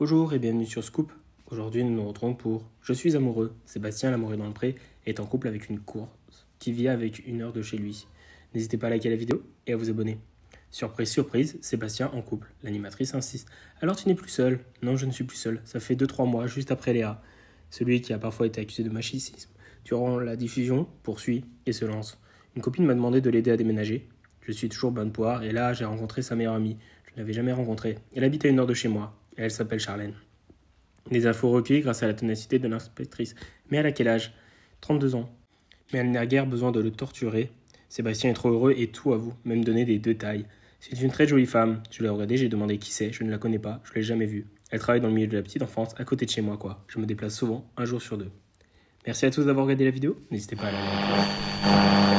Bonjour et bienvenue sur Scoop. Aujourd'hui, nous nous retrouvons pour Je suis amoureux. Sébastien, l'amoureux dans le pré, est en couple avec une course qui vit avec une heure de chez lui. N'hésitez pas à liker la vidéo et à vous abonner. Surprise, surprise, Sébastien en couple. L'animatrice insiste. Alors tu n'es plus seul. Non, je ne suis plus seul. Ça fait 2-3 mois, juste après Léa. Celui qui a parfois été accusé de machisme. Durant la diffusion, poursuit et se lance. Une copine m'a demandé de l'aider à déménager. Je suis toujours bonne poire et là, j'ai rencontré sa meilleure amie. Je ne l'avais jamais rencontrée. Elle habite à une heure de chez moi. Elle s'appelle Charlène. Les infos recueillies grâce à la ténacité de l'inspectrice. Mais elle a quel âge 32 ans. Mais elle n'a guère besoin de le torturer. Sébastien est trop heureux et tout à vous, même donner des détails. C'est une très jolie femme. Je l'ai regardée, j'ai demandé qui c'est, je ne la connais pas, je l'ai jamais vue. Elle travaille dans le milieu de la petite enfance, à côté de chez moi, quoi. Je me déplace souvent, un jour sur deux. Merci à tous d'avoir regardé la vidéo. N'hésitez pas à la liker.